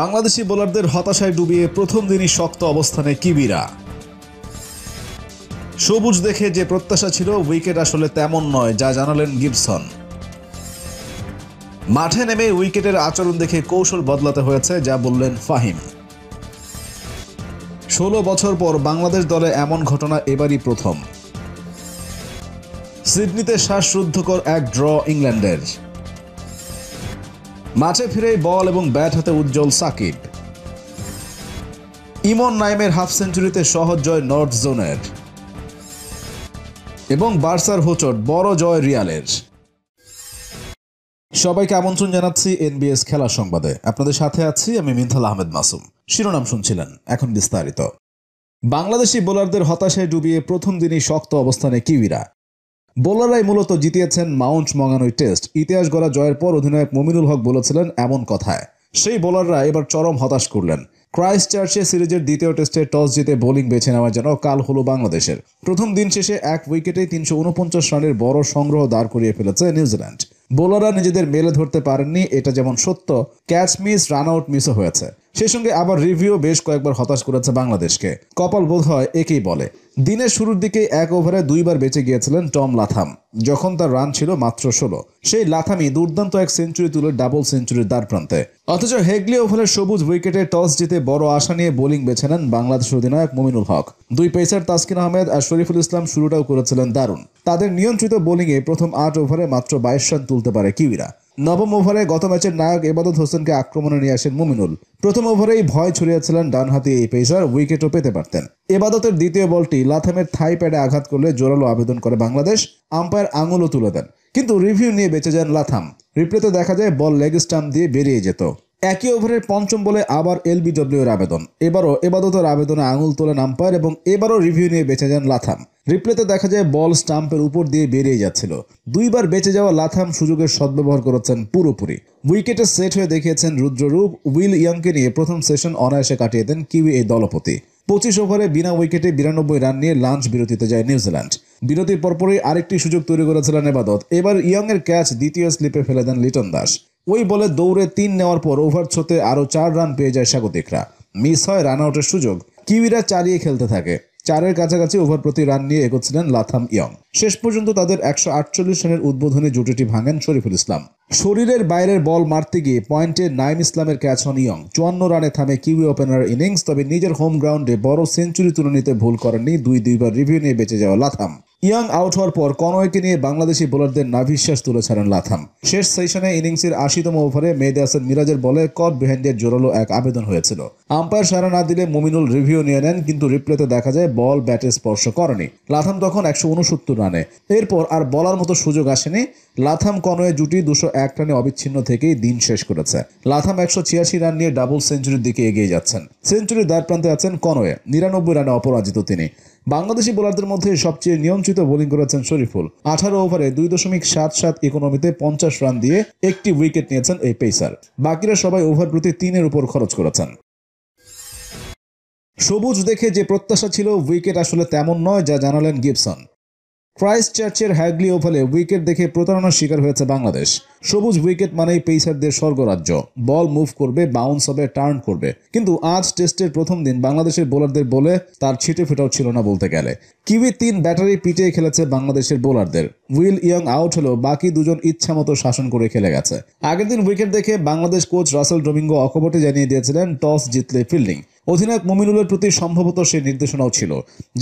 বাংলাদেশি বোলারদের হতাশায় ডুবিয়ে প্রথম দিনই শক্ত অবস্থানে কিবিরা সবুজ দেখে যে প্রত্যাশা ছিল উইকেট আসলে তেমন নয় যা জানালেন গিবসন মাঠে নেমে উইকেটের আচরণ দেখে কৌশল বদলাতে হয়েছে যা বললেন ফাহিম ষোলো বছর পর বাংলাদেশ দলে এমন ঘটনা এবারই প্রথম সিডনিতে শ্বাসরুদ্ধকর এক ড্র ইংল্যান্ডের মাঠে ফিরেই বল এবং ব্যাট হাতে উজ্জ্বল সাকিব ইমন নাইমের হাফ সেঞ্চুরিতে সহজ জয় নর্থ জোনের এবং বার্সার হোচট বড় জয় রিয়ালের সবাইকে আমন্ত্রণ জানাচ্ছি এনবিএস খেলা সংবাদে আপনাদের সাথে আছি আমি মিন্থাল আহমেদ মাসুম শিরোনাম শুনছিলেন এখন বিস্তারিত বাংলাদেশি বোলারদের হতাশায় ডুবিয়ে প্রথম দিনই শক্ত অবস্থানে কিউরা বোলাররাই মূলত জিতিয়েছেন মাউন্ট মঙ্গানুই টেস্ট ইতিহাস গড়া জয়ের পর অধিনায়ক মমিনুল হক বলেছিলেন এমন কথায় সেই বোলাররা এবার চরম হতাশ করলেন ক্রাইস্ট চার্চে সিরিজের দ্বিতীয় টেস্টে টস জিতে বোলিং বেছে নেওয়ার জন্য কাল হলো বাংলাদেশের প্রথম দিন শেষে এক উইকেটে তিনশো উনপঞ্চাশ রানের বড় সংগ্রহ দাঁড় করিয়ে ফেলেছে নিউজিল্যান্ড বোলাররা নিজেদের মেলে ধরতে পারেননি এটা যেমন সত্য ক্যাচ মিস রান আউট মিসও হয়েছে সেই সঙ্গে আবার রিভিউ বেশ কয়েকবার হতাশ করেছে বাংলাদেশকে কপাল বোধ হয় একেই বলে দিনের শুরুর দিকে এক ওভারে দুইবার বেঁচে গিয়েছিলেন টম লাথাম যখন তার রান ছিল মাত্র ষোলো সেই লাথামি দুর্দান্ত এক সেঞ্চুরি তুলে ডাবল সেঞ্চুরির দ্বার প্রান্তে অথচ হেগলি ওভারের সবুজ উইকেটে টস জিতে বড় আশা নিয়ে বোলিং বেছে নেন বাংলাদেশ অধিনায়ক মুমিনুল হক দুই পেসার তাসকিন আহমেদ আর শরীফুল ইসলাম শুরুটাও করেছিলেন দারুণ তাদের নিয়ন্ত্রিত বোলিংয়ে প্রথম আট ওভারে মাত্র বাইশ রান তুলতে পারে কিউইরা নবম ওভারে গত ম্যাচের নায়ক এবাদত হোসেনকে আক্রমণে নিয়ে আসেন মুমিনুল প্রথম ওভারেই ভয় ছড়িয়েছিলেন ডানহাতি এই পেসার উইকেটও পেতে পারতেন এবাদতের দ্বিতীয় বলটি লাথামের থাই প্যাডে আঘাত করলে জোরালো আবেদন করে বাংলাদেশ আম্পায়ার আঙুলও তুলে দেন কিন্তু রিভিউ নিয়ে বেঁচে যান লাথাম রিপ্লেতে দেখা যায় বল লেগ স্টাম্প দিয়ে বেরিয়ে যেত একই ওভারের পঞ্চম বলে আবার এলবিডব্লিউর আবেদন এবারও এবাদতের আবেদনে আঙুল তোলেন আম্পায়ার এবং এবারও রিভিউ নিয়ে বেঁচে যান লাথাম রিপ্লেতে দেখা যায় বল স্টাম্পের উপর দিয়ে বেরিয়ে যাচ্ছিল দুইবার বেঁচে যাওয়া লাথাম সুযোগের সদ্ব্যবহার করেছেন পুরোপুরি উইকেটে সেট হয়ে দেখিয়েছেন রুদ্ররূপ উইল ইয়াংকে নিয়ে প্রথম সেশন অনায়াসে কাটিয়ে দেন কিউই এই দলপতি পঁচিশ ওভারে বিনা উইকেটে বিরানব্বই রান নিয়ে লাঞ্চ বিরতিতে যায় নিউজিল্যান্ড বিরতির পরপরই আরেকটি সুযোগ তৈরি করেছিলেন এবাদত এবার ইয়ংয়ের ক্যাচ দ্বিতীয় স্লিপে ফেলে দেন লিটন দাস ওই বলে দৌড়ে তিন নেওয়ার পর ওভার ছোতে আরও চার রান পেয়ে যায় স্বাগতিকরা মিস হয় রান আউটের সুযোগ কিউইরা চালিয়ে খেলতে থাকে চারের কাছাকাছি ওভার প্রতি রান নিয়ে এগোচ্ছিলেন লাথাম ইয়ং শেষ পর্যন্ত তাদের একশো আটচল্লিশ রানের উদ্বোধনী জুটিটি ভাঙেন শরীফুল ইসলাম শরীরের বাইরের বল মারতে গিয়ে পয়েন্টে নাইম ইসলামের ক্যাচ হন ইয়ং চুয়ান্ন রানে থামে কিউই ওপেনার ইনিংস তবে নিজের হোম গ্রাউন্ডে বড় সেঞ্চুরি তুলে নিতে ভুল করেননি দুই দুইবার রিভিউ নিয়ে বেঁচে যাওয়া লাথাম ইয়াং আউট হওয়ার পর কনয়কে নিয়ে বাংলাদেশি বোলারদের নাভিশ্বাস তুলে ছাড়েন লাথাম শেষ সেশনে ইনিংসের আশিতম ওভারে মেহেদি হাসান মিরাজের বলে কট বিহাইন্ডের জোরালো এক আবেদন হয়েছিল আম্পায়ার সারা না দিলে মুমিনুল রিভিউ নিয়ে নেন কিন্তু রিপ্লেতে দেখা যায় বল ব্যাটে স্পর্শ করেনি লাথাম তখন একশো উনসত্তর রানে এরপর আর বলার মতো সুযোগ আসেনি লাথাম কনওয়ে জুটি দুশো এক রানে অবিচ্ছিন্ন থেকেই দিন শেষ করেছে লাথাম একশো ছিয়াশি রান নিয়ে ডাবল সেঞ্চুরির দিকে এগিয়ে যাচ্ছেন সেঞ্চুরির দ্বার প্রান্তে আছেন কনওয়ে নিরানব্বই রানে অপরাজিত তিনি বাংলাদেশি বোলারদের মধ্যে সবচেয়ে নিয়ন্ত্রিত বোলিং করেছেন শরীফুল আঠারো ওভারে দুই দশমিক সাত সাত ইকোনমিতে পঞ্চাশ রান দিয়ে একটি উইকেট নিয়েছেন এই পেসার বাকিরা সবাই ওভার প্রতি তিনের উপর খরচ করেছেন সবুজ দেখে যে প্রত্যাশা ছিল উইকেট আসলে তেমন নয় যা জানালেন গিবসন ক্রাইস্ট চার্চের হ্যাগলি ওভালে উইকেট দেখে প্রতারণার শিকার হয়েছে বাংলাদেশ সবুজ উইকেট মানেই পেসারদের স্বর্গরাজ্য বল মুভ করবে বাউন্স হবে টার্ন করবে কিন্তু আজ টেস্টের প্রথম দিন বাংলাদেশের বোলারদের বলে তার ছিটে ফেটাও ছিল না বলতে গেলে কিউই তিন ব্যাটারি পিটিয়ে খেলেছে বাংলাদেশের বোলারদের উইল ইয়ং আউট হলেও বাকি দুজন ইচ্ছামতো শাসন করে খেলে গেছে আগের দিন উইকেট দেখে বাংলাদেশ কোচ রাসেল ডোমিঙ্গো অকপটে জানিয়ে দিয়েছিলেন টস জিতলে ফিল্ডিং অধিনায়ক মুমিনুলের প্রতি সম্ভবত সে নির্দেশনাও ছিল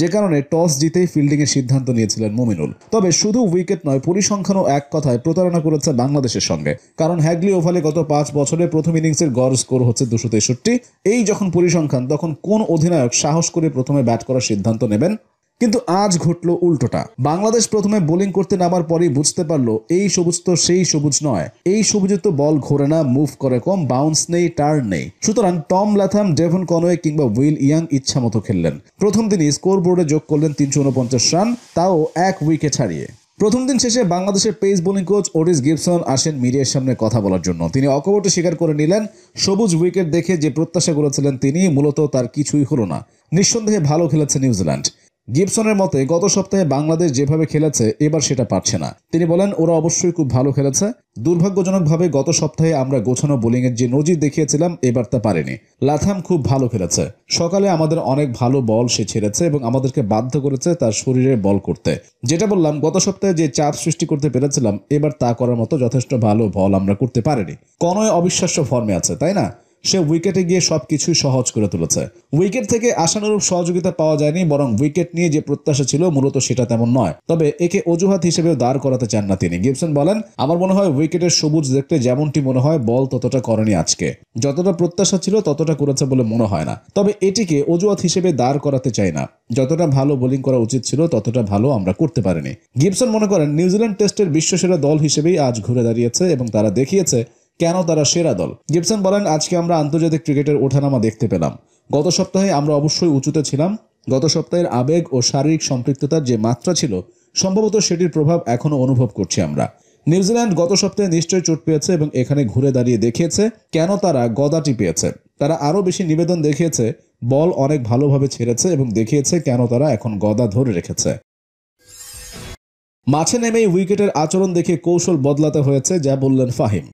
যে কারণে টস জিতেই ফিল্ডিংয়ের সিদ্ধান্ত নিয়েছিলেন মুমিনুল তবে শুধু উইকেট নয় পরিসংখ্যানও এক কথায় প্রতারণা করেছে বাংলাদেশের সঙ্গে কারণ হ্যাগলি ওভালে গত পাঁচ বছরে প্রথম ইনিংসের গড় স্কোর হচ্ছে দুশো তেষট্টি এই যখন পরিসংখ্যান তখন কোন অধিনায়ক সাহস করে প্রথমে ব্যাট করার সিদ্ধান্ত নেবেন কিন্তু আজ ঘটল উল্টোটা বাংলাদেশ প্রথমে বোলিং করতে নামার পরই বুঝতে পারলো এই সবুজ তো সেই সবুজ নয় এই সবুজে তো বল ঘোরে না মুভ করে কম বাউন্স নেই টার্ন নেই সুতরাং টম ল্যাথাম ডেভন কনওয়ে কিংবা উইল ইয়াং ইচ্ছা মতো খেললেন প্রথম দিনই স্কোর বোর্ডে যোগ করলেন তিনশো উনপঞ্চাশ রান তাও এক উইকে ছাড়িয়ে প্রথম দিন শেষে বাংলাদেশের pace bowling coach Ottis Gibson আসেন মিডিয়ার সামনে কথা বলার জন্য তিনি অকবটে স্বীকার করে নিলেন সবুজ উইকেট দেখে যে প্রত্যাশা করেছিলেন তিনি মূলত তার কিছুই হলো না নিঃসন্দেহে ভালো খেলেছে নিউজিল্যান্ড গিবসনের মতে গত সপ্তাহে বাংলাদেশ যেভাবে খেলেছে এবার সেটা পারছে না তিনি বলেন ওরা অবশ্যই খুব ভালো খেলেছে দুর্ভাগ্যজনকভাবে গত সপ্তাহে আমরা গোছানো বোলিংয়ের যে নজির দেখিয়েছিলাম এবার তা পারেনি লাথাম খুব ভালো খেলেছে সকালে আমাদের অনেক ভালো বল সে ছেড়েছে এবং আমাদেরকে বাধ্য করেছে তার শরীরে বল করতে যেটা বললাম গত সপ্তাহে যে চাপ সৃষ্টি করতে পেরেছিলাম এবার তা করার মতো যথেষ্ট ভালো বল আমরা করতে পারিনি কনয় অবিশ্বাস্য ফর্মে আছে তাই না সে উইকেটে গিয়ে সব কিছুই সহজ করে তুলেছে উইকেট থেকে আশানুরূপ সহযোগিতা পাওয়া যায়নি বরং উইকেট নিয়ে যে প্রত্যাশা ছিল মূলত সেটা তেমন নয় তবে একে অজুহাত হিসেবেও দাঁড় করাতে চান না তিনি গিবসন বলেন আমার মনে হয় উইকেটের সবুজ দেখতে যেমনটি মনে হয় বল ততটা করেনি আজকে যতটা প্রত্যাশা ছিল ততটা করেছে বলে মনে হয় না তবে এটিকে অজুহাত হিসেবে দাঁড় করাতে চাই না যতটা ভালো বোলিং করা উচিত ছিল ততটা ভালো আমরা করতে পারিনি গিবসন মনে করেন নিউজিল্যান্ড টেস্টের বিশ্বসেরা দল হিসেবেই আজ ঘুরে দাঁড়িয়েছে এবং তারা দেখিয়েছে কেন তারা সেরা দল গিবসন বলেন আজকে আমরা আন্তর্জাতিক ক্রিকেটের ওঠানামা দেখতে পেলাম গত সপ্তাহে আমরা অবশ্যই উঁচুতে ছিলাম গত সপ্তাহের আবেগ ও শারীরিক সম্পৃক্ততার যে মাত্রা ছিল সম্ভবত সেটির প্রভাব এখনও অনুভব করছি আমরা নিউজিল্যান্ড গত সপ্তাহে নিশ্চয়ই চোট পেয়েছে এবং এখানে ঘুরে দাঁড়িয়ে দেখিয়েছে কেন তারা গদাটি পেয়েছে তারা আরও বেশি নিবেদন দেখিয়েছে বল অনেক ভালোভাবে ছেড়েছে এবং দেখিয়েছে কেন তারা এখন গদা ধরে রেখেছে মাঠে নেমেই উইকেটের আচরণ দেখে কৌশল বদলাতে হয়েছে যা বললেন ফাহিম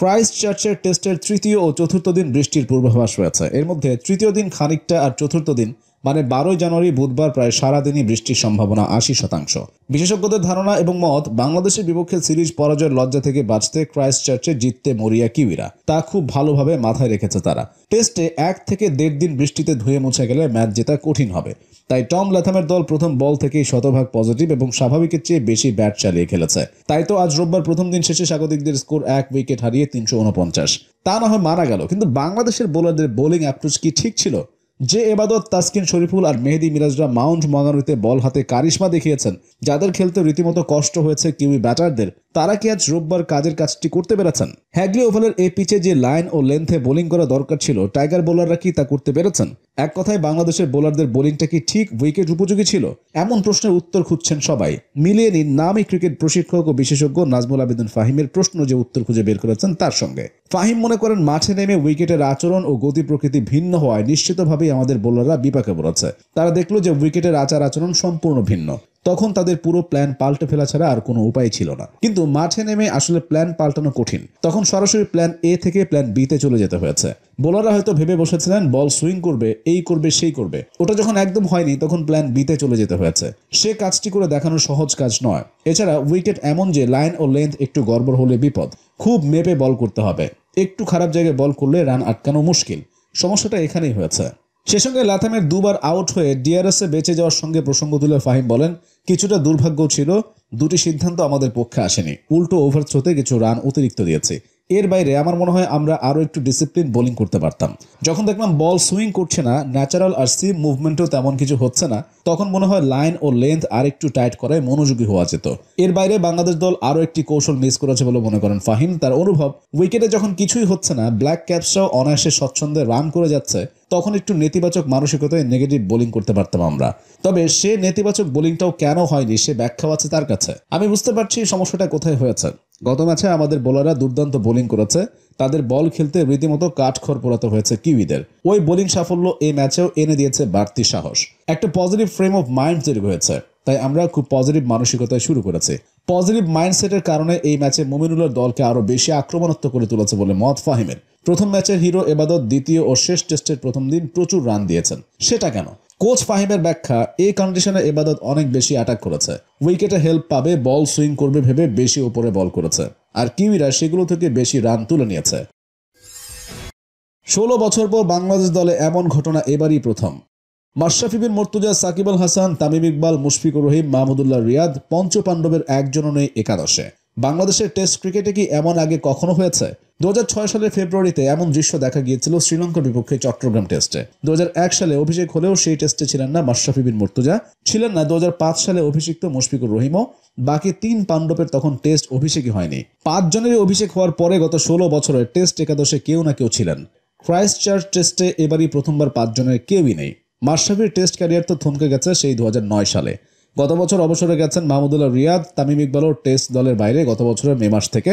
ক্রাইস্ট চার্চের টেস্টের তৃতীয় ও চতুর্থ দিন বৃষ্টির পূর্বাভাস রয়েছে এর মধ্যে তৃতীয় দিন খানিকটা আর চতুর্থ দিন মানে বারোই জানুয়ারি বুধবার প্রায় সারাদিনই বৃষ্টির সম্ভাবনা আশি শতাংশ বিশেষজ্ঞদের ধারণা এবং মত বাংলাদেশের বিপক্ষে সিরিজ পরাজয়ের লজ্জা থেকে বাঁচতে ক্রাইস্ট চার্চে জিততে মরিয়া কিউরা তা খুব ভালোভাবে মাথায় রেখেছে তারা টেস্টে এক থেকে দেড় দিন বৃষ্টিতে ধুয়ে মুছে গেলে ম্যাচ জেতা কঠিন হবে তাই টম ল্যাথামের দল প্রথম বল থেকেই শতভাগ পজিটিভ এবং স্বাভাবিকের চেয়ে বেশি ব্যাট চালিয়ে খেলেছে তাই তো আজ রোববার প্রথম দিন শেষে স্বাগতিকদের স্কোর এক উইকেট হারিয়ে তিনশো উনপঞ্চাশ তা না হয় মারা গেল কিন্তু বাংলাদেশের বোলারদের বোলিং অ্যাপ্রোচ কি ঠিক ছিল যে এবাদত তাসকিন শরীফুল আর মেহেদি মিরাজরা মাউন্ট মঙ্গানুতে বল হাতে কারিশমা দেখিয়েছেন যাদের খেলতে রীতিমতো কষ্ট হয়েছে কিউই ব্যাটারদের তারা কি আজ রোববার কাজের কাজটি করতে পেরেছেন হ্যাগলি ওভালের এই পিচে যে লাইন ও লেন্থে বোলিং করা দরকার ছিল টাইগার বোলাররা কি তা করতে পেরেছেন এক কথায় বাংলাদেশের বোলারদের বোলিংটা কি ঠিক উইকেট উপযোগী ছিল এমন প্রশ্নের উত্তর খুঁজছেন সবাই মিলিয়ে নিন নামই ক্রিকেট প্রশিক্ষক ও বিশেষজ্ঞ নাজমুল আবেদিন ফাহিমের প্রশ্ন যে উত্তর খুঁজে বের করেছেন তার সঙ্গে ফাহিম মনে করেন মাঠে নেমে উইকেটের আচরণ ও গতি প্রকৃতি ভিন্ন হওয়ায় নিশ্চিতভাবেই আমাদের বোলাররা বিপাকে পড়েছে তারা দেখলো যে উইকেটের আচার আচরণ সম্পূর্ণ ভিন্ন তখন তাদের পুরো প্ল্যান পাল্টে ফেলা ছাড়া আর কোনো উপায় ছিল না কিন্তু মাঠে নেমে আসলে প্ল্যান পাল্টানো কঠিন তখন সরাসরি প্ল্যান এ থেকে প্ল্যান তে চলে যেতে হয়েছে বোলাররা হয়তো ভেবে বসেছিলেন বল সুইং করবে এই করবে সেই করবে ওটা যখন একদম হয়নি তখন প্ল্যান বি তে চলে যেতে হয়েছে সে কাজটি করে দেখানো সহজ কাজ নয় এছাড়া উইকেট এমন যে লাইন ও লেন্থ একটু গড়বড় হলে বিপদ খুব মেপে বল করতে হবে একটু খারাপ জায়গায় বল করলে রান আটকানো মুশকিল সমস্যাটা এখানেই হয়েছে সে সঙ্গে লাথামের দুবার আউট হয়ে ডিআরএসে বেঁচে যাওয়ার সঙ্গে প্রসঙ্গ তুলে ফাহিম বলেন কিছুটা দুর্ভাগ্য ছিল দুটি সিদ্ধান্ত আমাদের পক্ষে আসেনি উল্টো ওভার থ্রোতে কিছু রান অতিরিক্ত দিয়েছে এর বাইরে আমার মনে হয় আমরা আরও একটু ডিসিপ্লিন বোলিং করতে পারতাম যখন দেখলাম বল সুইং করছে না ন্যাচারাল আর সিম মুভমেন্টও তেমন কিছু হচ্ছে না তখন মনে হয় লাইন ও লেন্থ আর একটু টাইট করায় মনোযোগী হওয়া যেত এর বাইরে বাংলাদেশ দল আরও একটি কৌশল মিস করেছে বলে মনে করেন ফাহিম তার অনুভব উইকেটে যখন কিছুই হচ্ছে না ব্ল্যাক ক্যাপসরাও অনায়াসে স্বচ্ছন্দে রান করে যাচ্ছে তখন একটু নেতিবাচক মানসিকতায় নেগেটিভ বোলিং করতে পারতাম আমরা তবে সে নেতিবাচক বোলিংটাও কেন হয়নি সে ব্যাখ্যা আছে তার কাছে আমি বুঝতে পারছি সমস্যাটা কোথায় হয়েছে গত ম্যাচে আমাদের বোলাররা দুর্দান্ত বোলিং করেছে তাদের বল খেলতে রীতিমতো কাঠখর পোড়াতে হয়েছে কিউইদের ওই বোলিং সাফল্য এই ম্যাচেও এনে দিয়েছে বাড়তি সাহস একটা পজিটিভ ফ্রেম অফ মাইন্ড তৈরি হয়েছে তাই আমরা খুব পজিটিভ মানসিকতায় শুরু করেছি পজিটিভ মাইন্ডসেটের কারণে এই ম্যাচে মুমিনুলের দলকে আরও বেশি আক্রমণাত্মক করে তুলেছে বলে মত ফাহিমের প্রথম ম্যাচের হিরো এবাদত দ্বিতীয় ও শেষ টেস্টের প্রথম দিন প্রচুর রান দিয়েছেন সেটা কেন কোচ ফাহিমের ব্যাখ্যা এই কন্ডিশনে এবাদত অনেক বেশি অ্যাটাক করেছে উইকেটে হেল্প পাবে বল সুইং করবে ভেবে বেশি ওপরে বল করেছে আর কিউইরা সেগুলো থেকে বেশি রান তুলে নিয়েছে ষোলো বছর পর বাংলাদেশ দলে এমন ঘটনা এবারই প্রথম মাশরাফি বিন মর্তুজা সাকিব আল হাসান তামিম ইকবাল মুশফিকুর রহিম মাহমুদুল্লাহ রিয়াদ পঞ্চ পাণ্ডবের একজনও নেই একাদশে বাংলাদেশের টেস্ট ক্রিকেটে কি এমন আগে কখনো হয়েছে দু সালের ফেব্রুয়ারিতে এমন দৃশ্য দেখা গিয়েছিল শ্রীলঙ্কার বিপক্ষে চট্টগ্রাম টেস্টে দু সালে অভিষেক হলেও সেই টেস্টে ছিলেন না মাশরাফি বিন মুর্তুজা ছিলেন না দু সালে অভিষিক্ত মুশফিকুর রহিমও বাকি তিন পাণ্ডবের তখন টেস্ট অভিষেকই হয়নি পাঁচজনেরই অভিষেক হওয়ার পরে গত ষোলো বছরের টেস্ট একাদশে কেউ না কেউ ছিলেন ক্রাইস্ট চার্চ টেস্টে এবারই প্রথমবার পাঁচজনের কেউই নেই মাশরাফির টেস্ট ক্যারিয়ার তো থমকে গেছে সেই দু সালে গত বছর অবসরে গেছেন মাহমুদুল্লাহ রিয়াদ তামিম ইকবালও টেস্ট দলের বাইরে গত বছরের মে মাস থেকে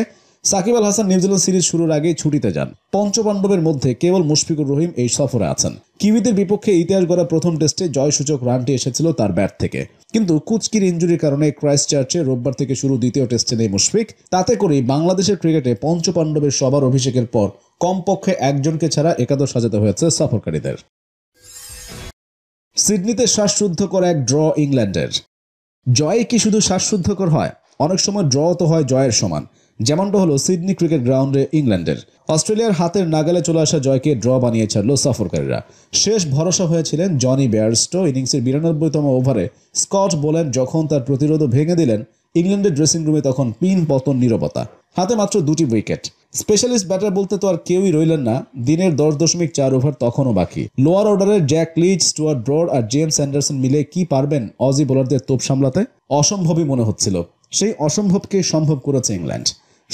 সাকিব আল হাসান নিউজিল্যান্ড সিরিজ শুরুর আগেই ছুটিতে যান পঞ্চপাণ্ডবের মধ্যে কেবল মুশফিকুর রহিম এই সফরে আছেন কিবিদের বিপক্ষে ইতিহাস গড়া প্রথম টেস্টে জয়সূচক রানটি এসেছিল তার ব্যাট থেকে কিন্তু কুচকির ইঞ্জুরির কারণে ক্রাইস্ট চার্চে রোববার থেকে শুরু দ্বিতীয় টেস্টে নেই মুশফিক তাতে করেই বাংলাদেশের ক্রিকেটে পঞ্চপাণ্ডবের সবার অভিষেকের পর কমপক্ষে একজনকে ছাড়া একাদশ সাজাতে হয়েছে সফরকারীদের সিডনিতে শ্বাসরুদ্ধ করা এক ড্র ইংল্যান্ডের জয় কি শুধু শ্বাসশুদ্ধকর হয় অনেক সময় ড্র তো হয় জয়ের সমান যেমনটা হলো সিডনি ক্রিকেট গ্রাউন্ডে ইংল্যান্ডের অস্ট্রেলিয়ার হাতের নাগালে চলে আসা জয়কে ড্র বানিয়ে ছাড়ল সফরকারীরা শেষ ভরসা হয়েছিলেন জনি ব্যারস্টো ইনিংসের বিরানব্বইতম ওভারে স্কট বলেন যখন তার প্রতিরোধ ভেঙে দিলেন ইংল্যান্ডের ড্রেসিং রুমে তখন পিন পতন নিরবতা হাতে মাত্র দুটি উইকেট স্পেশালিস্ট ব্যাটার বলতে তো আর কেউই রইলেন না দিনের দশ দশমিক চার ওভার তখনও বাকি লোয়ার অর্ডারের জ্যাক লিজ স্টুয়ার্ট ব্রড আর জেমস অ্যান্ডারসন মিলে কি পারবেন অজি বোলারদের তোপ সামলাতে অসম্ভবই মনে হচ্ছিল সেই অসম্ভবকে সম্ভব করেছে ইংল্যান্ড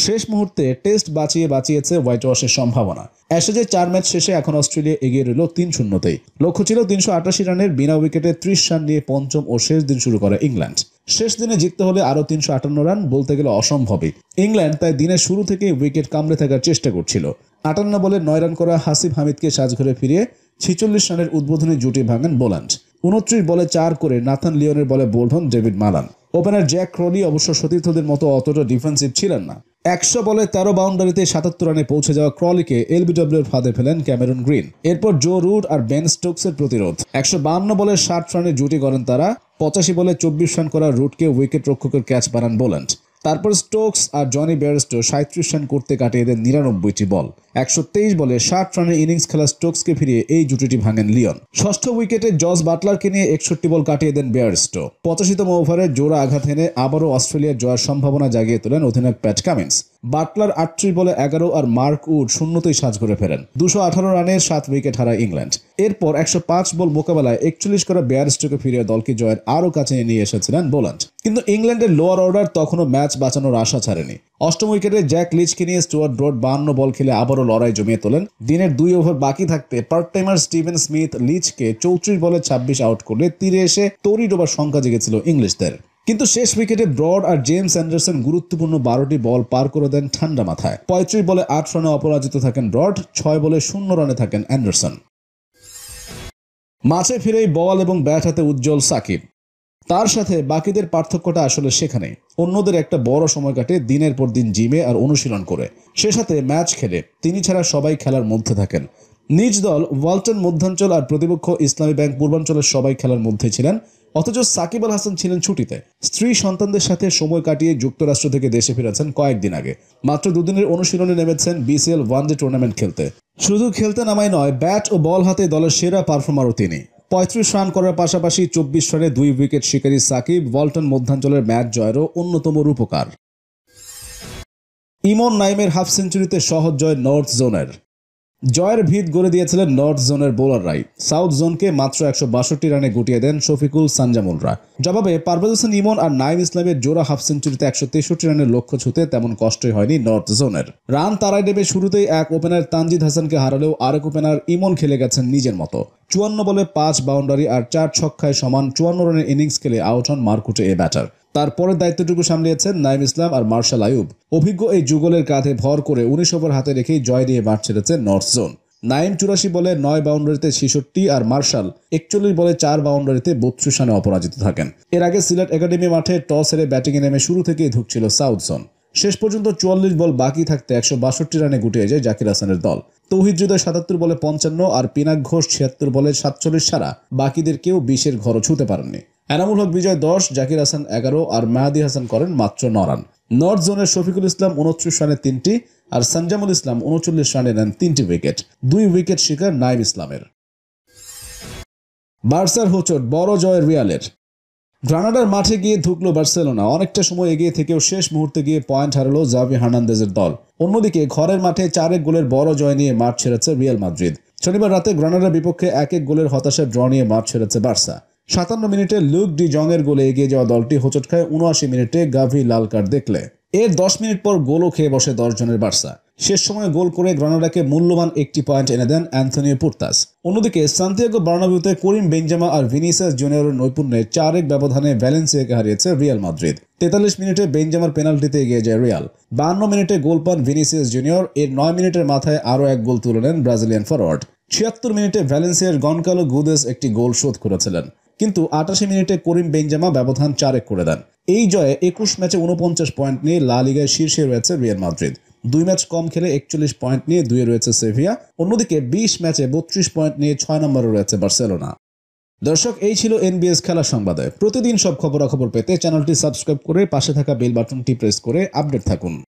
শেষ মুহূর্তে টেস্ট বাঁচিয়ে বাঁচিয়েছে হোয়াইট ওয়াশের সম্ভাবনা অ্যাশেজে চার ম্যাচ শেষে এখন অস্ট্রেলিয়া এগিয়ে রইল তিন শূন্যতেই লক্ষ্য ছিল তিনশো আটাশি রানের বিনা উইকেটে ত্রিশ রান নিয়ে পঞ্চম ও শেষ দিন শুরু করে ইংল্যান্ড শেষ দিনে জিততে হলে আরও তিনশো আটান্ন রান বলতে গেলে অসম্ভবই ইংল্যান্ড তাই দিনের শুরু থেকে উইকেট কামড়ে থাকার চেষ্টা করছিল আটান্ন বলে নয় রান করা হাসিব হামিদকে সাজঘরে ফিরিয়ে ছিচল্লিশ রানের উদ্বোধনী জুটি ভাঙেন বোল্যান্ড উনত্রিশ বলে চার করে নাথান লিওনের বলে বোল্ড হন David Malan opener Zak Crawley অবশ্য সতীর্থদের মতো অতটা ডিফেন্সিভ ছিলেন না একশো বলে তেরো বাউন্ডারিতে সাতাত্তর রানে পৌঁছে যাওয়া ক্রলিকে এলবিডব্লিউর ফাঁদে ফেলেন ক্যামেরুন গ্রিন এরপর জো রুট আর বেন স্টোকসের প্রতিরোধ একশো বাহান্ন বলে ষাট রানে জুটি করেন তারা পঁচাশি বলে চব্বিশ রান করা রুটকে উইকেট রক্ষকের ক্যাচ বানান বোল্যান্ড তারপর স্টোকস আর জনি বেয়ারস্টো সাঁত্রিশ রান করতে কাটিয়ে দেন নিরানব্বইটি বল একশো তেইশ বলে ষাট রানের ইনিংস খেলা স্টোকসকে ফিরিয়ে এই জুটিটি ভাঙেন লিওন ষষ্ঠ উইকেটে জস বাটলারকে নিয়ে একষট্টি বল কাটিয়ে দেন বেয়ারস্টো পঁচাশিতম ওভারে জোড়া আঘাত হেনে আবারও অস্ট্রেলিয়ার জয়ের সম্ভাবনা জাগিয়ে তোলেন অধিনায়ক প্যাট কামিন্স বাটলার আটত্রিশ বলে এগারো আর মার্ক উড শূন্যতেই সাজ করে ফেরেন দুশো আঠারো রানে সাত উইকেট হারায় ইংল্যান্ড এরপর একশো পাঁচ বল মোকাবেলায় একচল্লিশ করে স্ট্রোকে ফিরে দলকে জয়ের আরও কাছে নিয়ে এসেছিলেন বোল্যান্ড কিন্তু ইংল্যান্ডের লোয়ার অর্ডার তখনও ম্যাচ বাঁচানোর আশা ছাড়েনি অষ্টম উইকেটে জ্যাক লিচকে নিয়ে স্টুয়ার্ট ব্রড বান্ন বল খেলে আবারও লড়াই জমিয়ে তোলেন দিনের দুই ওভার বাকি থাকতে পার্ট টাইমার স্টিভেন স্মিথ লিচকে চৌত্রিশ বলে ছাব্বিশ আউট করলে তীরে এসে তরি ডোবার সংখ্যা জেগেছিল ইংলিশদের কিন্তু শেষ উইকেটে ব্রড আর জেমস অ্যান্ডারসন গুরুত্বপূর্ণ বারোটি বল পার করে দেন ঠান্ডা মাথায় পঁয়ত্রিশ বলে আট রানে অপরাজিত থাকেন ব্রড ছয় বলে শূন্য রানে থাকেন অ্যান্ডারসন মাঠে ফিরেই বল এবং ব্যাট হাতে উজ্জ্বল সাকিব তার সাথে বাকিদের পার্থক্যটা আসলে সেখানে অন্যদের একটা বড় সময় কাটে দিনের পর দিন জিমে আর অনুশীলন করে সে সাথে ম্যাচ খেলে তিনি ছাড়া সবাই খেলার মধ্যে থাকেন নিজ দল ওয়ালটন মধ্যাঞ্চল আর প্রতিপক্ষ ইসলামী ব্যাংক পূর্বাঞ্চলের সবাই খেলার মধ্যে ছিলেন অথচ সাকিব আল হাসান ছিলেন ছুটিতে স্ত্রী সন্তানদের সাথে সময় কাটিয়ে যুক্তরাষ্ট্র থেকে দেশে ফিরেছেন কয়েকদিন আগে মাত্র দুদিনের অনুশীলনে নেমেছেন বিসিএল ওয়ানডে টুর্নামেন্ট খেলতে শুধু খেলতে নামায় নয় ব্যাট ও বল হাতে দলের সেরা পারফর্মারও তিনি পঁয়ত্রিশ রান করার পাশাপাশি চব্বিশ রানে দুই উইকেট শিকারী সাকিব ওয়ালটন মধ্যাঞ্চলের ম্যাচ জয়েরও অন্যতম রূপকার ইমন নাইমের হাফ সেঞ্চুরিতে সহজ জয় নর্থ জোনের জয়ের ভিত গড়ে দিয়েছিলেন নর্থ জোনের বোলাররাই সাউথ জোনকে মাত্র একশো বাষট্টি রানে গুটিয়ে দেন শফিকুল সানজামুলরা জবাবে পারভেজ হোসেন ইমন আর নাইম ইসলামের জোড়া হাফ সেঞ্চুরিতে একশো তেষট্টি রানের লক্ষ্য ছুতে তেমন কষ্টই হয়নি নর্থ জোনের রান তারাই দেবে শুরুতেই এক ওপেনার তানজিদ হাসানকে হারালেও আরেক ওপেনার ইমন খেলে গেছেন নিজের মতো চুয়ান্ন বলে পাঁচ বাউন্ডারি আর চার ছক্কায় সমান চুয়ান্ন রানের ইনিংস খেলে আউট হন মারকুটে এ ব্যাটার তারপরের দায়িত্বটুকু সামলিয়েছেন নাইম ইসলাম আর মার্শাল আয়ুব অভিজ্ঞ এই যুগলের কাঁধে ভর করে উনিশ ওভার হাতে রেখেই জয় নিয়ে মাঠ ছেড়েছে নর্থ জোন নাইম চুরাশি বলে নয় বাউন্ডারিতে ছেষট্টি আর মার্শাল একচল্লিশ বলে চার বাউন্ডারিতে বত্রিশ রানে অপরাজিত থাকেন এর আগে সিলেট একাডেমি মাঠে টস হেরে ব্যাটিংয়ে নেমে শুরু থেকেই ধুকছিল সাউথ জোন শেষ পর্যন্ত চুয়াল্লিশ বল বাকি থাকতে একশো বাষট্টি রানে গুটিয়ে যায় জাকির হাসানের দল তৌহিদ যুদ্ধ সাতাত্তর বলে পঞ্চান্ন আর পিনাক ঘোষ ছিয়াত্তর বলে সাতচল্লিশ ছাড়া বাকিদের কেউ বিশের ঘর ছুঁতে পারেননি এনামুল হক বিজয় দশ জাকির হাসান এগারো আর মেহাদি হাসান করেন মাত্র ন রান নর্থ জোনের শফিকুল ইসলাম উনত্রিশ রানে তিনটি আর সানজামুল ইসলাম উনচল্লিশ রানে নেন তিনটি উইকেট দুই উইকেট শিকার নাইম ইসলামের বার্সার হোচট বড় জয়ের রিয়ালের গ্রানাডার মাঠে গিয়ে ঢুকলো বার্সেলোনা অনেকটা সময় এগিয়ে থেকেও শেষ মুহূর্তে গিয়ে পয়েন্ট হারালো জাভি হার্নান্দেজের দল অন্যদিকে ঘরের মাঠে চার এক গোলের বড় জয় নিয়ে মাঠ ছেড়েছে রিয়াল মাদ্রিদ শনিবার রাতে গ্রানাডার বিপক্ষে এক এক গোলের হতাশা ড্র নিয়ে মাঠ ছেড়েছে বার্সা সাতান্ন মিনিটে লুক ডি জংয়ের গোলে এগিয়ে যাওয়া দলটি হোচট খায় উনআশি মিনিটে গাভি লাল কার্ড দেখলে এর দশ মিনিট পর গোলও খেয়ে বসে দশ জনের বার্সা শেষ সময় গোল করে গ্রানাডাকে মূল্যবান একটি পয়েন্ট এনে দেন অ্যান্থনিও পুর্তাস অন্যদিকে সান্তিয়াগো বার্নাবিউতে করিম বেঞ্জামা আর ভিনিসাস জুনিয়রের নৈপুণ্যে চার এক ব্যবধানে ভ্যালেন্সিয়াকে হারিয়েছে রিয়াল মাদ্রিদ তেতাল্লিশ মিনিটে বেঞ্জামার পেনাল্টিতে এগিয়ে যায় রিয়াল বান্ন মিনিটে গোল পান ভিনিসিয়াস জুনিয়র এর নয় মিনিটের মাথায় আরও এক গোল তুলে নেন ব্রাজিলিয়ান ফরওয়ার্ড ছিয়াত্তর মিনিটে ভ্যালেন্সিয়ার গনকালো গুদেস একটি গোল শোধ করেছিলেন কিন্তু আটাশি মিনিটে করিম বেঞ্জামা ব্যবধান চারেক করে দেন এই জয়ে একুশ ম্যাচে উনপঞ্চাশ পয়েন্ট নিয়ে লা লিগায় শীর্ষে রয়েছে রিয়াল মাদ্রিদ দুই ম্যাচ কম খেলে একচল্লিশ পয়েন্ট নিয়ে দুয়ে রয়েছে সেভিয়া অন্যদিকে বিশ ম্যাচে বত্রিশ পয়েন্ট নিয়ে ছয় নম্বরে রয়েছে বার্সেলোনা দর্শক এই ছিল এনবিএস খেলা সংবাদে প্রতিদিন সব খবরাখবর পেতে চ্যানেলটি সাবস্ক্রাইব করে পাশে থাকা বেল বাটনটি প্রেস করে আপডেট থাকুন